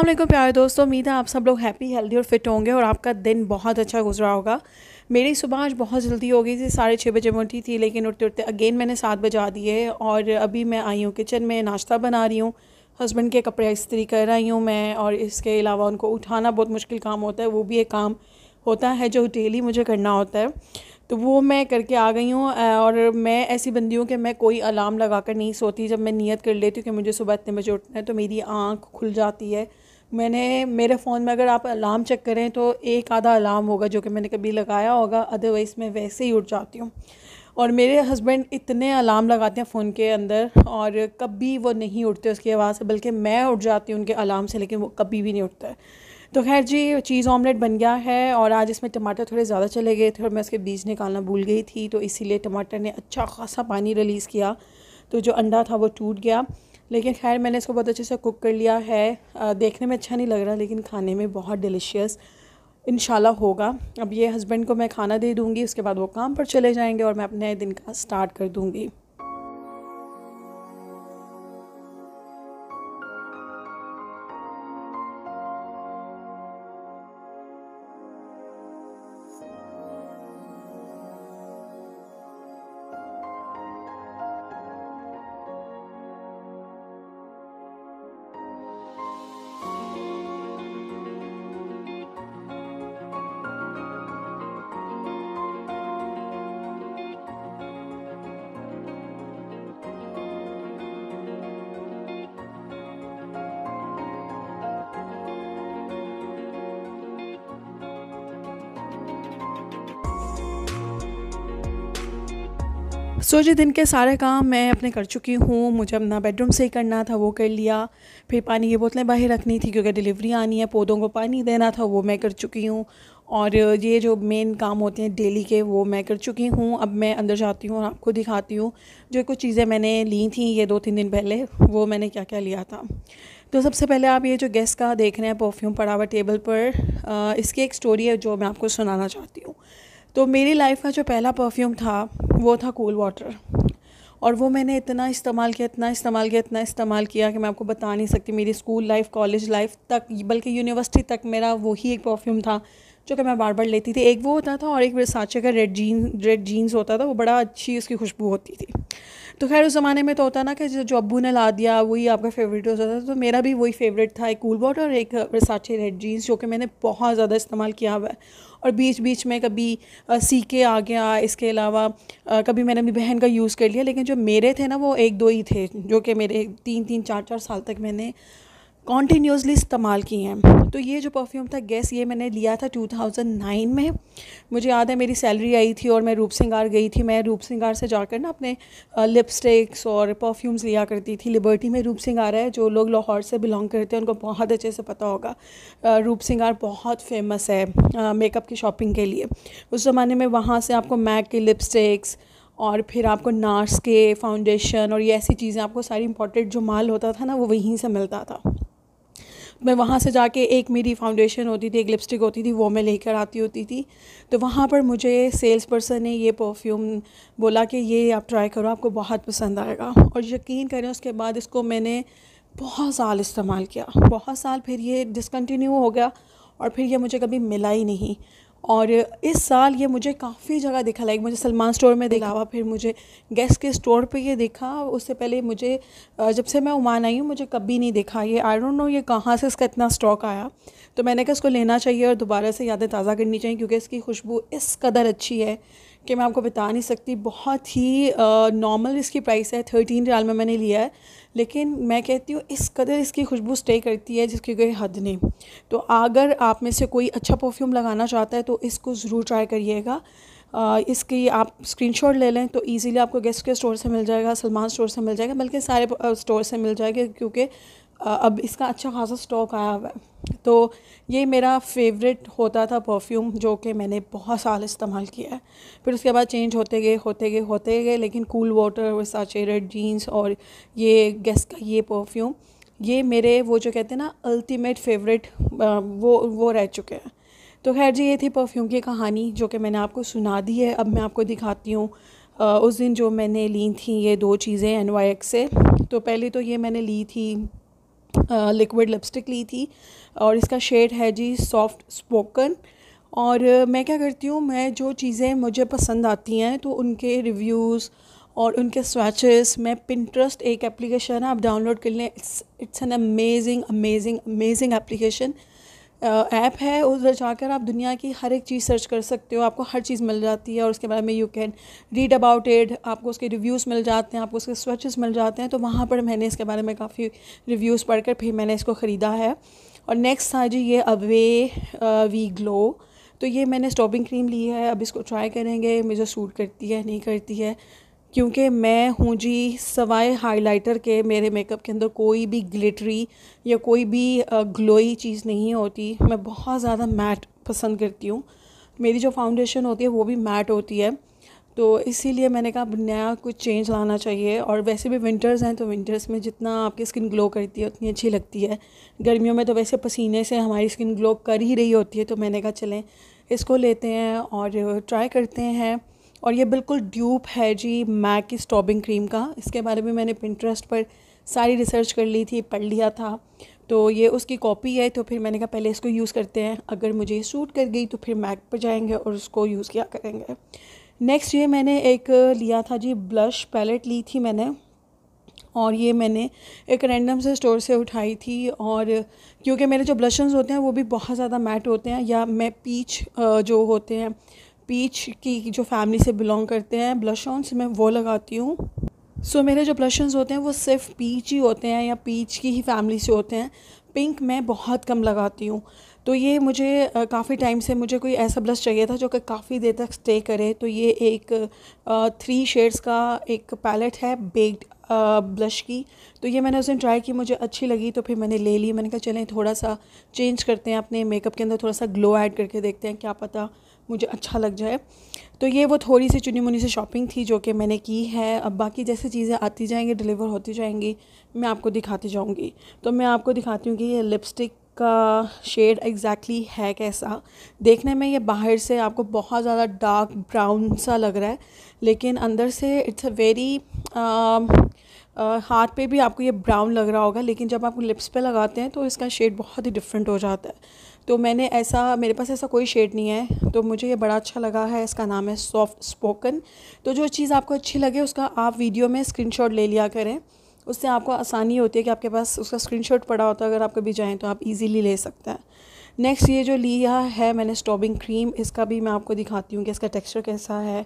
अल्लाम प्यारे दोस्तों उम्मीद है आप सब लोग हैप्पी हेल्दी और फिट होंगे और आपका दिन बहुत अच्छा गुजरा होगा मेरी सुबह आज बहुत जल्दी हो गई थी साढ़े छः बजे में उठी थी लेकिन उठते उठते अगेन मैंने सात बजा दिए और अभी मैं आई हूँ किचन में नाश्ता बना रही हूँ हस्बैंड के कपड़े इस्त्री कर रही हूँ मैं और इसके अलावा उनको उठाना बहुत मुश्किल काम होता है वो भी एक काम होता है जो डेली मुझे करना होता है तो वो मैं करके आ गई हूँ और मैं ऐसी बंदी हूँ कि मैं कोई अलार्म लगा कर नहीं सोती जब मैं नियत कर लेती हूँ कि मुझे सुबह इतने बजे उठना है तो मेरी आँख खुल जाती है मैंने मेरे फ़ोन में अगर आप अलार्म चेक करें तो एक आधा अलार्म होगा जो कि मैंने कभी लगाया होगा अदरवाइज़ मैं वैसे ही उठ जाती हूँ और मेरे हस्बैंड इतने अलार्म लगाते हैं फ़ोन के अंदर और कभी वो नहीं उठते उसकी आवाज़ से बल्कि मैं उठ जाती हूँ उनके अलार्म से लेकिन वो कभी भी नहीं उठता है तो खैर जी चीज़ ऑमलेट बन गया है और आज इसमें टमाटर थोड़े ज़्यादा चले गए थे और मैं उसके बीज निकालना भूल गई थी तो इसीलिए टमाटर ने अच्छा खासा पानी रिलीज़ किया तो जो अंडा था वो टूट गया लेकिन खैर मैंने इसको बहुत अच्छे से कुक कर लिया है आ, देखने में अच्छा नहीं लग रहा लेकिन खाने में बहुत डिलीशियस इन होगा अब ये हस्बैंड को मैं खाना दे दूँगी उसके बाद वो काम पर चले जाएँगे और मैं अपने दिन का स्टार्ट कर दूँगी सो जी दिन के सारे काम मैं अपने कर चुकी हूँ मुझे अपना बेडरूम से ही करना था वो कर लिया फिर पानी की बोतलें बाहर रखनी थी क्योंकि डिलीवरी आनी है पौधों को पानी देना था वो मैं कर चुकी हूँ और ये जो मेन काम होते हैं डेली के वो मैं कर चुकी हूँ अब मैं अंदर जाती हूँ और आपको दिखाती हूँ जो कुछ चीज़ें मैंने ली थी ये दो तीन दिन पहले वो मैंने क्या क्या लिया था तो सबसे पहले आप ये जो गैस का देख रहे हैं परफ्यूम पड़ा हुआ टेबल पर इसकी एक स्टोरी है जो मैं आपको सुनाना चाहती हूँ तो मेरी लाइफ का जो पहला परफ्यूम था वो था कूल वाटर और वो मैंने इतना इस्तेमाल किया इतना इस्तेमाल किया इतना इस्तेमाल किया कि मैं आपको बता नहीं सकती मेरी स्कूल लाइफ कॉलेज लाइफ तक बल्कि यूनिवर्सिटी तक मेरा वही एक परफ्यूम था जो कि मैं बार बार लेती थी एक वो होता था और एक वर्साचे का रेड जीन रेड जीन्स होता था वो बड़ा अच्छी उसकी खुशबू होती थी तो खैर उस ज़माने में तो होता ना कि जो अब्बू ने ला दिया वही आपका फेवरेट हो जाता था तो मेरा भी वही फेवरेट था एक कूल बॉट और एक वर्साचे रेड जीन्स जो कि मैंने बहुत ज़्यादा इस्तेमाल किया हुआ है और बीच बीच में कभी सी के आ गया इसके अलावा कभी मैंने अपनी बहन का यूज़ कर लिया लेकिन जो मेरे थे ना वो एक दो ही थे जो कि मेरे तीन तीन चार चार साल तक मैंने कॉन्टीन्यूसली इस्तेमाल की हैं तो ये जो परफ्यूम था गैस ये मैंने लिया था 2009 में मुझे याद है मेरी सैलरी आई थी और मैं रूप सिंगार गई थी मैं रूप सिंगार से जाकर ना अपने लिपस्टिक्स और परफ्यूम्स लिया करती थी लिबर्टी में रूप सिंगार है जो लोग लाहौर से बिलोंग करते हैं उनको बहुत अच्छे से पता होगा रूप सिंगार बहुत फेमस है मेकअप की शॉपिंग के लिए उस ज़माने में वहाँ से आपको मैक के लिपस्टिक्स और फिर आपको नार्स के फाउंडेशन और ये ऐसी चीज़ें आपको सारी इंपॉर्टेंट जो माल होता था ना वो वहीं से मिलता था मैं वहाँ से जाके एक मेरी फाउंडेशन होती थी एक लिपस्टिक होती थी वो मैं लेकर आती होती थी तो वहाँ पर मुझे सेल्स पर्सन ने ये परफ्यूम बोला कि ये आप ट्राई करो आपको बहुत पसंद आएगा और यकीन करें उसके बाद इसको मैंने बहुत साल इस्तेमाल किया बहुत साल फिर ये डिसकन्टिन्यू हो गया और फिर ये मुझे कभी मिला ही नहीं और इस साल ये मुझे काफ़ी जगह दिखा लाइक मुझे सलमान स्टोर में हुआ हम्म। फिर मुझे गेस्ट के स्टोर पे ये देखा उससे पहले मुझे जब से मैं उमान आई हूँ मुझे कभी नहीं देखा ये आई डोंट नो ये कहाँ से इसका इतना स्टॉक आया तो मैंने कहा इसको लेना चाहिए और दोबारा से यादें ताज़ा करनी चाहिए क्योंकि इसकी खुशबू इस कदर अच्छी है कि मैं आपको बता नहीं सकती बहुत ही नॉर्मल इसकी प्राइस है थर्टीन रियाल में मैंने लिया है लेकिन मैं कहती हूँ इस कदर इसकी खुशबू स्टे करती है जिसकी कोई हद नहीं तो अगर आप में से कोई अच्छा परफ्यूम लगाना चाहता है तो इसको ज़रूर ट्राई करिएगा इसकी आप स्क्रीनशॉट ले लें तो इजीली आपको गेस्ट के स्टोर से मिल जाएगा सलमान स्टोर से मिल जाएगा बल्कि सारे स्टोर से मिल जाएगा क्योंकि अब इसका अच्छा खासा स्टॉक आया हुआ है तो ये मेरा फेवरेट होता था परफ्यूम जो कि मैंने बहुत साल इस्तेमाल किया है फिर उसके बाद चेंज होते गए होते गए होते गए लेकिन कूल वाटर और साचेरेड जीन्स और ये गैस का ये परफ्यूम ये मेरे वो जो कहते हैं ना अल्टीमेट फेवरेट वो वो रह चुके हैं तो खैर जी ये थी परफ्यूम की कहानी जो कि मैंने आपको सुना दी है अब मैं आपको दिखाती हूँ उस दिन जो मैंने ली थी ये दो चीज़ें एन से तो पहले तो ये मैंने ली थी लिक्विड लिपस्टिक ली थी और इसका शेड है जी सॉफ्ट स्पोकन और मैं क्या करती हूँ मैं जो चीज़ें मुझे पसंद आती हैं तो उनके रिव्यूज़ और उनके स्वैचेस मैं पिंट्रस्ट एक एप्लीकेशन है आप डाउनलोड कर लें it's it's an amazing amazing amazing application app है उधर जाकर आप दुनिया की हर एक चीज़ सर्च कर सकते हो आपको हर चीज़ मिल जाती है और उसके बारे में you can read about it आपको उसके रिव्यूज़ मिल जाते हैं आपको उसके स्वेचेस मिल जाते हैं तो वहाँ पर मैंने इसके बारे में काफ़ी रिव्यूज़ पढ़कर फिर मैंने इसको ख़रीदा है और नेक्स्ट था जी ये अवे वी ग्लो तो ये मैंने स्टॉपिंग क्रीम ली है अब इसको ट्राई करेंगे मुझे सूट करती है नहीं करती है क्योंकि मैं हूँ जी सवाए हाइलाइटर के मेरे मेकअप के अंदर कोई भी ग्लिटरी या कोई भी ग्लोई चीज़ नहीं होती मैं बहुत ज़्यादा मैट पसंद करती हूँ मेरी जो फाउंडेशन होती है वो भी मैट होती है तो इसीलिए मैंने कहा अब नया कुछ चेंज लाना चाहिए और वैसे भी विंटर्स हैं तो विंटर्स में जितना आपकी स्किन ग्लो करती है उतनी अच्छी लगती है गर्मियों में तो वैसे पसीने से हमारी स्किन ग्लो कर ही रही होती है तो मैंने कहा चलें इसको लेते हैं और ट्राई करते हैं और ये बिल्कुल ड्यूप है जी मैक की स्टॉबिंग क्रीम का इसके बारे में मैंने पिंट्रस्ट पर सारी रिसर्च कर ली थी पढ़ लिया था तो ये उसकी कॉपी है तो फिर मैंने कहा पहले इसको यूज़ करते हैं अगर मुझे सूट कर गई तो फिर मैक पर जाएंगे और उसको यूज़ किया करेंगे नेक्स्ट ये मैंने एक लिया था जी ब्लश पैलेट ली थी मैंने और ये मैंने एक रैंडम से स्टोर से उठाई थी और क्योंकि मेरे जो ब्लशर्स होते हैं वो भी बहुत ज़्यादा मैट होते हैं या मैं पीच जो होते हैं पीच की जो फैमिली से बिलोंग करते हैं ऑन्स मैं वो लगाती हूँ सो so, मेरे जो ब्लशन्स होते हैं वो सिर्फ पीच ही होते हैं या पीच की ही फैमिली से होते हैं पिंक मैं बहुत कम लगाती हूँ तो ये मुझे काफ़ी टाइम से मुझे कोई ऐसा ब्लश चाहिए था जो कि काफ़ी देर तक स्टे करे तो ये एक थ्री शेड्स का एक पैलेट है बेक्ड ब्लश की तो ये मैंने उस दिन ट्राई की मुझे अच्छी लगी तो फिर मैंने ले ली मैंने कहा चलें थोड़ा सा चेंज करते हैं अपने मेकअप के अंदर थोड़ा सा ग्लो ऐड करके देखते हैं क्या पता मुझे अच्छा लग जाए तो ये वो थोड़ी सी चुनी मुनी से शॉपिंग थी जो कि मैंने की है अब बाकी जैसे चीज़ें आती जाएंगी डिलीवर होती जाएंगी मैं आपको दिखाती जाऊँगी तो मैं आपको दिखाती हूँ कि ये लिपस्टिक का शेड एग्जैक्टली exactly है कैसा देखने में ये बाहर से आपको बहुत ज़्यादा डार्क ब्राउन सा लग रहा है लेकिन अंदर से इट्स अ वेरी हाथ पे भी आपको ये ब्राउन लग रहा होगा लेकिन जब आप लिप्स पे लगाते हैं तो इसका शेड बहुत ही डिफरेंट हो जाता है तो मैंने ऐसा मेरे पास ऐसा कोई शेड नहीं है तो मुझे ये बड़ा अच्छा लगा है इसका नाम है सॉफ्ट स्पोकन तो जो चीज़ आपको अच्छी लगे उसका आप वीडियो में स्क्रीनशॉट ले लिया करें उससे आपको आसानी होती है कि आपके पास उसका स्क्रीनशॉट पड़ा होता है अगर आप कभी जाएँ तो आप इजीली ले सकते हैं नेक्स्ट ये जो लिया है मैंने स्टॉबिंग क्रीम इसका भी मैं आपको दिखाती हूँ कि इसका टेक्सचर कैसा है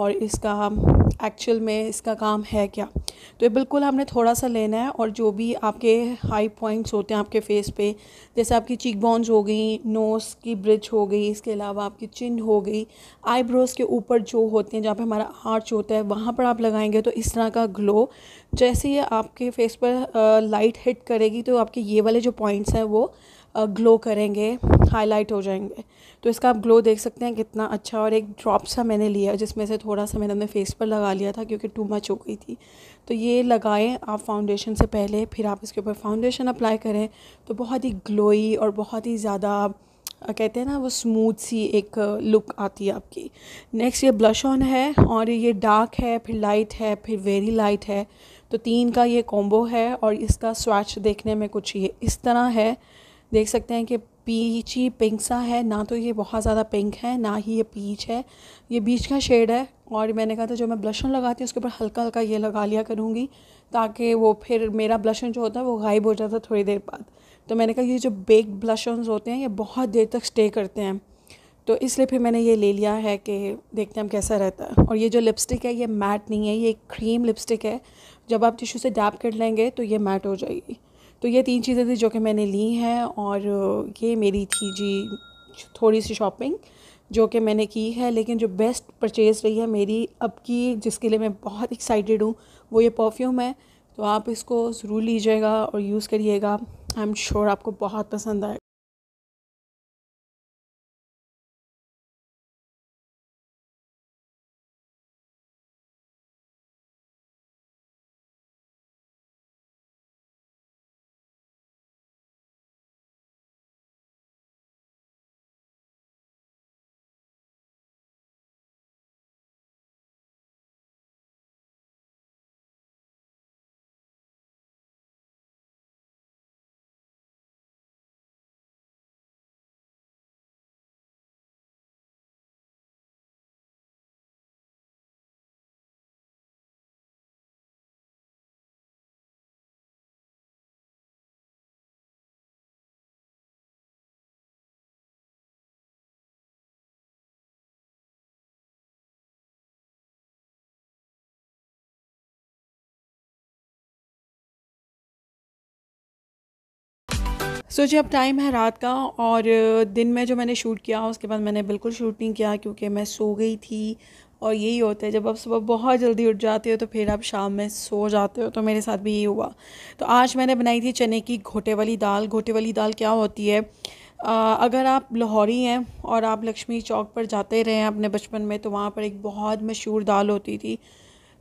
और इसका एक्चुअल में इसका काम है क्या तो ये बिल्कुल हमने थोड़ा सा लेना है और जो भी आपके हाई पॉइंट्स होते हैं आपके फेस पे जैसे आपकी चीक बॉन्स हो गई नोस की ब्रिज हो गई इसके अलावा आपकी चिन हो गई आईब्रोज़ के ऊपर जो होते हैं जहाँ पे हमारा आर्च होता है वहाँ पर आप लगाएंगे तो इस तरह का ग्लो जैसे ये आपके फेस पर लाइट हिट करेगी तो आपके ये वाले जो पॉइंट्स हैं वो ग्लो करेंगे हाईलाइट हो जाएंगे तो इसका आप ग्लो देख सकते हैं कितना अच्छा और एक ड्रॉप सा मैंने लिया जिसमें से थोड़ा सा मैंने अपने फेस पर लगा लिया था क्योंकि टू मच हो गई थी तो ये लगाएं आप फाउंडेशन से पहले फिर आप इसके ऊपर फाउंडेशन अप्लाई करें तो बहुत ही ग्लोई और बहुत ही ज़्यादा कहते हैं ना वो स्मूथ सी एक लुक आती है आपकी नेक्स्ट ये ब्लश ऑन है और ये डार्क है फिर लाइट है फिर वेरी लाइट है तो तीन का ये कॉम्बो है और इसका स्वैच देखने में कुछ ये इस तरह है देख सकते हैं कि पीच ही पिंक सा है ना तो ये बहुत ज़्यादा पिंक है ना ही ये पीच है ये बीच का शेड है और मैंने कहा था जो मैं ब्लशन लगाती हूँ उसके ऊपर हल्का हल्का ये लगा लिया करूँगी ताकि वो फिर मेरा ब्लशन जो होता है वो गायब हो जाता है थोड़ी देर बाद तो मैंने कहा ये जो बेक ब्लशन होते हैं ये बहुत देर तक स्टे करते हैं तो इसलिए फिर मैंने ये ले लिया है कि देखते हैं हम कैसा रहता है और ये जो लिपस्टिक है ये मैट नहीं है ये क्रीम लिपस्टिक है जब आप टिशू से डैप कर लेंगे तो ये मैट हो जाएगी तो ये तीन चीज़ें थी जो कि मैंने ली हैं और ये मेरी थी जी थोड़ी सी शॉपिंग जो कि मैंने की है लेकिन जो बेस्ट परचेज़ रही है मेरी अब की जिसके लिए मैं बहुत एक्साइटेड हूँ वो ये परफ्यूम है तो आप इसको ज़रूर लीजिएगा और यूज़ करिएगा आई एम श्योर आपको बहुत पसंद आएगा सो so, जी अब टाइम है रात का और दिन में जो मैंने शूट किया उसके बाद मैंने बिल्कुल शूट नहीं किया क्योंकि मैं सो गई थी और यही होता है जब आप सुबह बहुत जल्दी उठ जाते हो तो फिर आप शाम में सो जाते हो तो मेरे साथ भी यही हुआ तो आज मैंने बनाई थी चने की घोटे वाली दाल घोटे वाली दाल क्या होती है आ, अगर आप लाहौरी हैं और आप लक्ष्मी चौक पर जाते रहे हैं अपने बचपन में तो वहाँ पर एक बहुत मशहूर दाल होती थी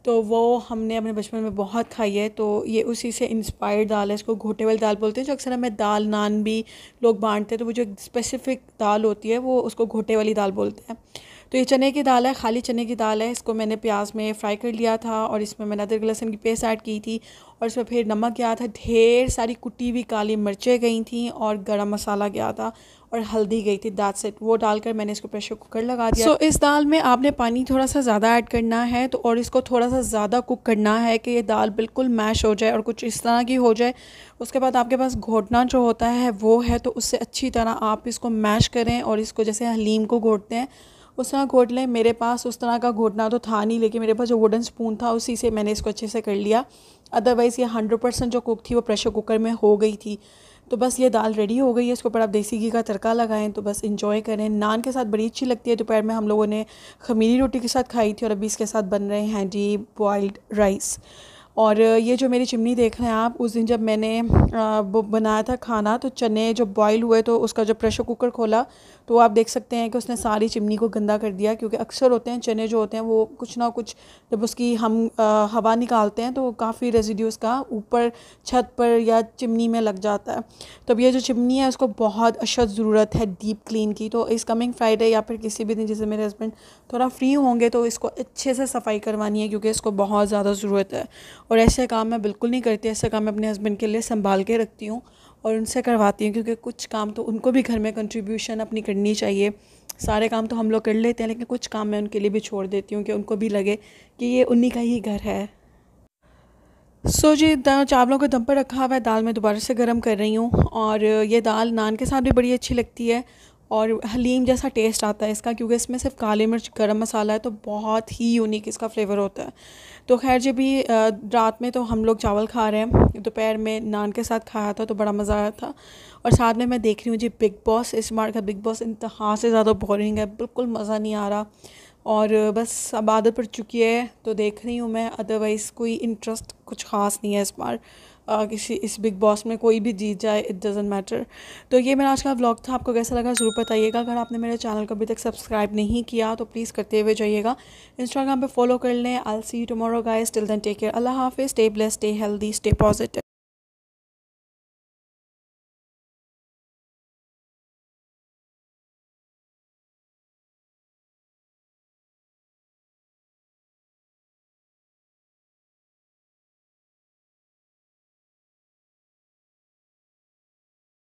तो वो हमने अपने बचपन में बहुत खाई है तो ये उसी से इंस्पायर्ड दाल है इसको घोटे वाली दाल बोलते हैं जो अक्सर हमें दाल नान भी लोग बांटते हैं तो वो जो स्पेसिफिक दाल होती है वो उसको घोटे वाली दाल बोलते हैं तो ये चने की दाल है खाली चने की दाल है इसको मैंने प्याज में फ्राई कर लिया था और इसमें मैंने अदरक लहसुन की पेस्ट ऐड की थी और इसमें फिर नमक गया था ढेर सारी कुटी हुई काली मिर्चें गई थी और गरम मसाला गया था और हल्दी गई थी दाद सेट वो डालकर मैंने इसको प्रेशर कुकर लगा दिया सो so, इस दाल में आपने पानी थोड़ा सा ज़्यादा ऐड करना है तो और इसको थोड़ा सा ज़्यादा कुक करना है कि ये दाल बिल्कुल मैश हो जाए और कुछ इस तरह की हो जाए उसके बाद आपके पास घोटना जो होता है वो है तो उससे अच्छी तरह आप इसको मैश करें और इसको जैसे हलीम को घोटते हैं उस तरह घोट लें मेरे पास उस तरह का घोटना तो था नहीं लेकिन मेरे पास जो वुडन स्पून था उसी से मैंने इसको अच्छे से कर लिया अदरवाइज़ ये हंड्रेड परसेंट जो कुक थी वो प्रेशर कुकर में हो गई थी तो बस ये दाल रेडी हो गई है इसके ऊपर आप देसी घी का तड़का लगाएं तो बस इंजॉय करें नान के साथ बड़ी अच्छी लगती है दोपहर में हम लोगों ने खमीरी रोटी के साथ खाई थी और अभी इसके साथ बन रहे हैं हैंडी बॉयल्ड राइस और ये जो मेरी चिमनी देख रहे हैं आप उस दिन जब मैंने बनाया था खाना तो चने जब बॉईल हुए तो उसका जब प्रेशर कुकर खोला तो आप देख सकते हैं कि उसने सारी चिमनी को गंदा कर दिया क्योंकि अक्सर होते हैं चने जो होते हैं वो कुछ ना कुछ जब उसकी हम आ, हवा निकालते हैं तो काफ़ी रेजिड्यूज़ का ऊपर छत पर या चिमनी में लग जाता है तो अब ये जो चिमनी है उसको बहुत अशद ज़रूरत है डीप क्लीन की तो इस कमिंग फ्राइडे या फिर किसी भी दिन जैसे मेरे हस्बैंड थोड़ा फ्री होंगे तो इसको अच्छे से सफाई करवानी है क्योंकि इसको बहुत ज़्यादा ज़रूरत है और ऐसे काम मैं बिल्कुल नहीं करती ऐसे काम मैं अपने हस्बैंड के लिए संभाल के रखती हूँ और उनसे करवाती हूँ क्योंकि कुछ काम तो उनको भी घर में कंट्रीब्यूशन अपनी करनी चाहिए सारे काम तो हम लोग कर लेते हैं लेकिन कुछ काम मैं उनके लिए भी छोड़ देती हूँ कि उनको भी लगे कि ये उन्हीं का ही घर है सो so, जी चावलों को दम पर रखा हुआ है दाल मैं दोबारा से गर्म कर रही हूँ और ये दाल नान के साथ भी बड़ी अच्छी लगती है और हलीम जैसा टेस्ट आता है इसका क्योंकि इसमें सिर्फ काली मिर्च गरम मसाला है तो बहुत ही यूनिक इसका फ्लेवर होता है तो खैर जब भी रात में तो हम लोग चावल खा रहे हैं दोपहर में नान के साथ खाया था तो बड़ा मज़ा आया था और साथ में मैं देख रही हूँ जी बिग बॉस इस बार का बिग बॉस इंतहा से ज़्यादा बोरिंग है बिल्कुल मज़ा नहीं आ रहा और बस अब आदत पड़ चुकी है तो देख रही हूँ मैं अदरवाइज़ कोई इंटरेस्ट कुछ ख़ास नहीं है इस बार किसी इस बिग बॉस में कोई भी जीत जाए इट डजेंट मैटर तो ये मेरा आज का व्लॉग था आपको कैसा लगा ज़रूर बताइएगा अगर आपने मेरे चैनल को अभी तक सब्सक्राइब नहीं किया तो प्लीज़ करते हुए जाइएगा इंस्टाग्राम पे फॉलो कर लें I see you tomorrow guys till then take care अल्लाह हाफिज़ stay bless stay healthy stay positive